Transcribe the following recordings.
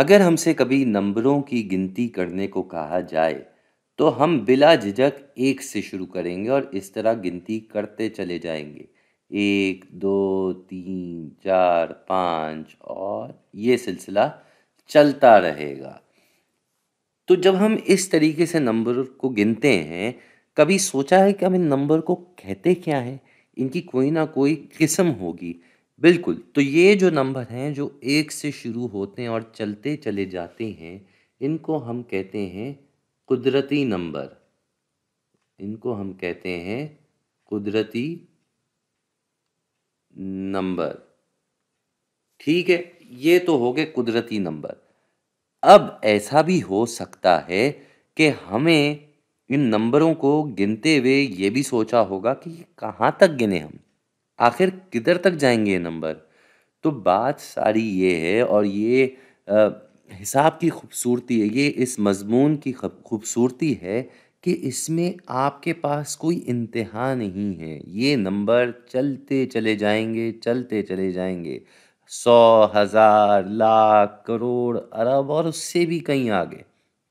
अगर हमसे कभी नंबरों की गिनती करने को कहा जाए तो हम बिला झिझक एक से शुरू करेंगे और इस तरह गिनती करते चले जाएंगे एक दो तीन चार पाँच और ये सिलसिला चलता रहेगा तो जब हम इस तरीके से नंबर को गिनते हैं कभी सोचा है कि हम इन नंबर को कहते क्या हैं इनकी कोई ना कोई किस्म होगी बिल्कुल, तो ये जो नंबर हैं जो एक से शुरू होते हैं और चलते चले जाते हैं, इनको हम कहते हैं कुदरती नंबर। इनको हम कहते हैं कुदरती नंबर। ठीक है, ये तो हो गए कुदरती नंबर। अब ऐसा भी हो सकता है कि हमें इन नंबरों को गिनते हुए ये भी सोचा होगा कि कहाँ तक गिने हम? आखिर किधर तक जाएंगे ये नंबर तो बात सारी ये है और ये हिसाब की खूबसूरती है ये इस मज़मून की खूबसूरती है कि इसमें आपके पास कोई इंतहा नहीं है ये नंबर चलते चले जाएंगे चलते चले जाएंगे सौ हज़ार लाख करोड़ अरब और उससे भी कहीं आगे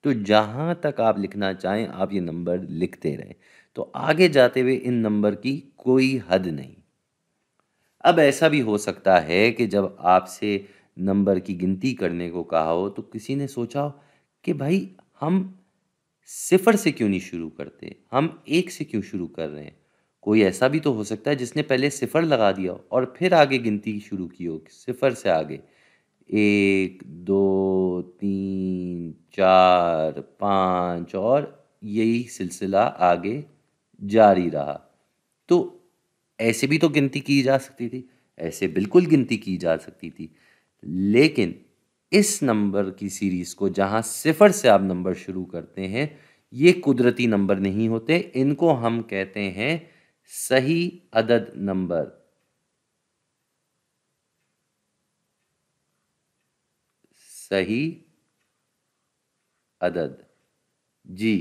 तो जहाँ तक आप लिखना चाहें आप ये नंबर लिखते रहें तो आगे जाते हुए इन नंबर की कोई हद नहीं अब ऐसा भी हो सकता है कि जब आपसे नंबर की गिनती करने को कहा हो तो किसी ने सोचा हो कि भाई हम सिफ़र से क्यों नहीं शुरू करते हम एक से क्यों शुरू कर रहे हैं कोई ऐसा भी तो हो सकता है जिसने पहले सिफ़र लगा दिया और फिर आगे गिनती शुरू की हो सिफ़र से आगे एक दो तीन चार पाँच और यही सिलसिला आगे जारी रहा तो ऐसे भी तो गिनती की जा सकती थी ऐसे बिल्कुल गिनती की जा सकती थी लेकिन इस नंबर की सीरीज़ को जहाँ सिफ़र से आप नंबर शुरू करते हैं ये कुदरती नंबर नहीं होते इनको हम कहते हैं सही अदद नंबर सही अदद जी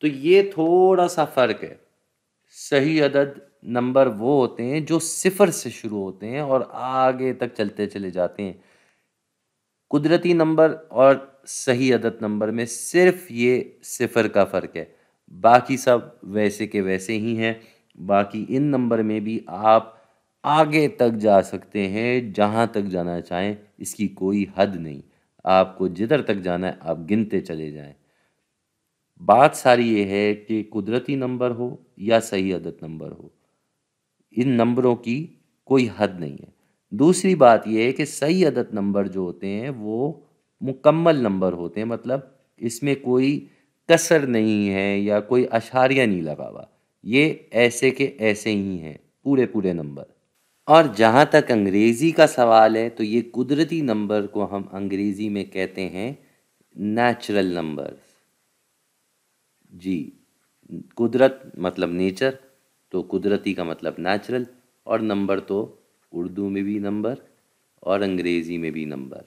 तो ये थोड़ा सा फ़र्क है सही अदद नंबर वो होते हैं जो सिफर से शुरू होते हैं और आगे तक चलते चले जाते हैं कुदरती नंबर और सही अदद नंबर में सिर्फ ये सिफर का फ़र्क है बाकी सब वैसे के वैसे ही हैं बाकी इन नंबर में भी आप आगे तक जा सकते हैं जहाँ तक जाना चाहें इसकी कोई हद नहीं आपको जिधर तक जाना है आप गिनते चले जाएं बात सारी ये है कि कुदरती नंबर हो या सही अदद नंबर हो इन नंबरों की कोई हद नहीं है दूसरी बात यह है कि सही अदद नंबर जो होते हैं वो मुकम्मल नंबर होते हैं मतलब इसमें कोई कसर नहीं है या कोई अशारिया नहीं लगा हुआ ये ऐसे के ऐसे ही हैं पूरे पूरे नंबर और जहाँ तक अंग्रेज़ी का सवाल है तो ये कुदरती नंबर को हम अंग्रेज़ी में कहते हैं नेचुरल नंबर जी कुदरत मतलब नेचर तो कुदरती का मतलब नेचुरल और नंबर तो उर्दू में भी नंबर और अंग्रेज़ी में भी नंबर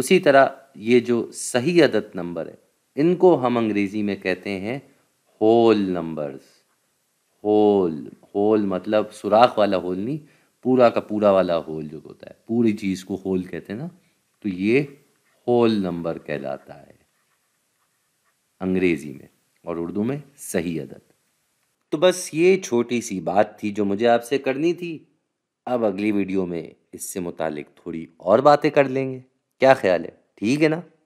उसी तरह ये जो सही अदत नंबर है इनको हम अंग्रेज़ी में कहते हैं होल नंबर्स होल होल मतलब सुराख वाला होल नहीं पूरा का पूरा वाला होल जो होता है पूरी चीज़ को होल कहते हैं ना तो ये होल नंबर कहलाता है अंग्रेज़ी में और उर्दू में सही अदत तो बस ये छोटी सी बात थी जो मुझे आपसे करनी थी अब अगली वीडियो में इससे मुतालिक थोड़ी और बातें कर लेंगे क्या ख्याल है ठीक है ना